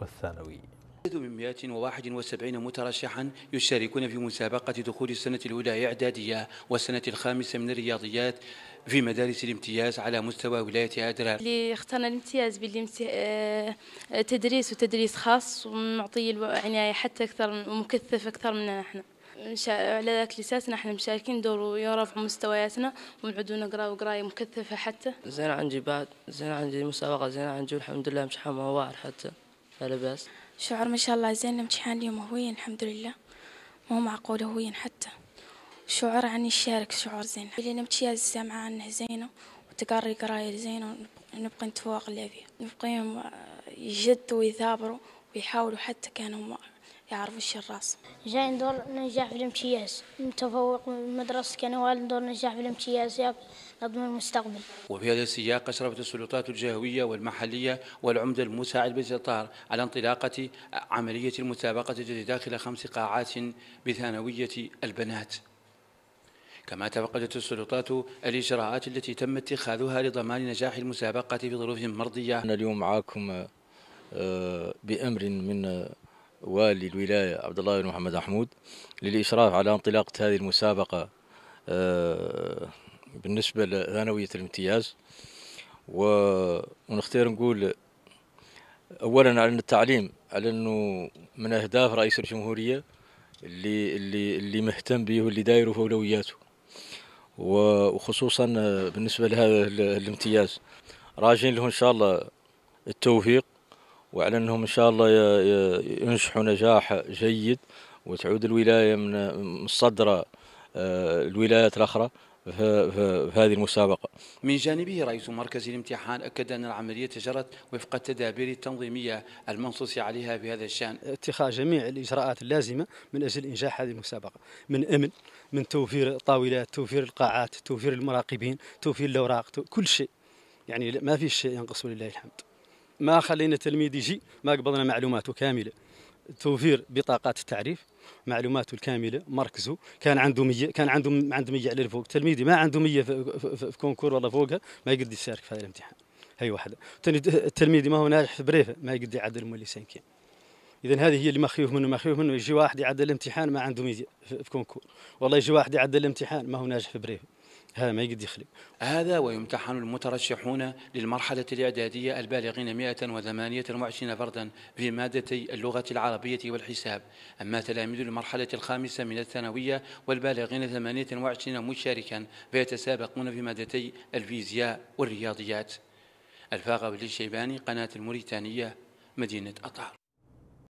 والثانوي من 171 مترشحا يشاركون في مسابقة دخول السنة الأولى إعدادية والسنة الخامسة من الرياضيات في مدارس الامتياز على مستوى ولاية أدرار اللي اخترنا الامتياز باللي آه، تدريس وتدريس خاص ونعطيه العناية حتى أكثر ومكثف أكثر مننا نحن على ذاك الأساس نحن مشاركين دور يرفعوا مستوياتنا ونعودوا نقرا وقرايه مكثفه حتى زين عن بعد زين عن مسابقه زين عن الحمد لله مش حتى لا بأس شعور ما شاء الله زين الامتحان اليوم هويا الحمد لله مو معقول هويا حتى شعور عني نشارك شعور زين اللي نمشي السامعة عنه زينة وتقري قراية زينة ونبقى نتفوق اللي فيه نبقى آه، يجدوا ويثابروا ويحاولوا حتى كانوا يعرفوا الشراس جاي ندور ننجح في الامتياز متفوق من مدرسة كنوال ندور ننجح في الامتياز نضمن المستقبل وفي هذا السياق أشرفت السلطات الجهوية والمحلية والعمدة المساعد بن على انطلاقة عملية المسابقة التي داخل خمس قاعات بثانوية البنات كما تفقدت السلطات الإجراءات التي تم اتخاذها لضمان نجاح المسابقة في ظروف مرضية أنا اليوم معاكم آه، بأمر من وللولاية عبد الله بن محمد محمود للإشراف على انطلاقة هذه المسابقة آه، بالنسبة لثانوية الامتياز ونختار نقول أولا على أن التعليم على أنه من أهداف رئيس الجمهورية اللي اللي اللي مهتم به واللي دايره في أولوياته وخصوصا بالنسبة لهذا الامتياز راجين له إن شاء الله التوفيق وعلى انهم ان شاء الله ينجحوا نجاح جيد وتعود الولايه من مصدره آه، الولايات الاخرى في هذه المسابقة من جانبه رئيس مركز الامتحان أكد أن العملية جرت وفق التدابير التنظيمية المنصوص عليها بهذا الشأن اتخاذ جميع الإجراءات اللازمة من أجل إنجاح هذه المسابقة من أمن من توفير الطاولات توفير القاعات توفير المراقبين توفير الأوراق كل شيء يعني ما في شيء ينقص ولله الحمد ما خلينا التلميذ يجي ما قبضنا معلوماته كامله توفير بطاقات التعريف معلوماته الكامله مركزه كان عنده مية كان عنده عنده مية على الفوق تلميذي ما عنده مية في, في, في, في كونكور ولا فوقها ما يقدر يشارك في هذا الامتحان هي واحده التلميذ ما هو ناجح في بريفه ما يقدر يعدل مولي سانكين اذا هذه هي اللي مخيوف منه مخيوف منه يجي واحد يعدل الامتحان ما عنده مية في كونكور والله يجي واحد يعدل الامتحان ما هو ناجح في بريفه هذا ما يقدر يخلق هذا ويمتحن المترشحون للمرحلة الإعدادية البالغين 128 فردا في مادتي اللغة العربية والحساب أما تلاميذ المرحلة الخامسة من الثانوية والبالغين 28 مشاركا فيتسابقون في مادتي الفيزياء والرياضيات الفاغة بالشيباني قناة الموريتانية مدينة أطار